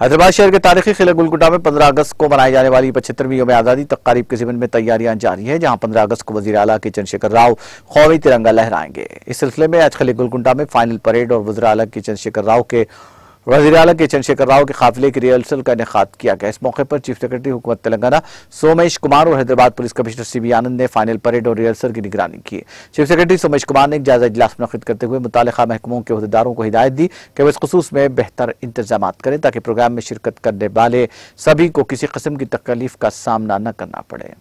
हैदराबाद शहर के तारीखी किले गुलकुटा में 15 अगस्त को मनाई जाने वाली पचहत्तरवीं योम आज़ादी तकारीब के जमीन में तैयारियां जारी हैं जहां 15 अगस्त को वजी अला के चंद्रशेखर राव कौमी तिरंगा लहराएंगे इस सिलसिले में आज खिले गुलकुंडा में फाइनल परेड और वजरा अला के चंद्रशेखर राव के वजी अल के चंद्रशेखर राव के काफिले की रिहर्सल का इनका किया गया इस मौके पर चीफ सेक्रेटरी हुकूमत तेलंगाना सोमेश कुमार और Hyderabad police commissioner C B Anand ने फाइनल परेड और रिहर्सल की निगरानी की चीफ सेक्रेटरी सोमेश कुमार ने एक जायजा इजलास मुनद करते हुए मुतल महकमों के अहदेदारों को हिदायत दी कि वह इस खसूस में बेहतर इंतजाम करें ताकि प्रोग्राम में शिरकत करने वाले सभी को किसी कस्म की तकलीफ का सामना न करना पड़े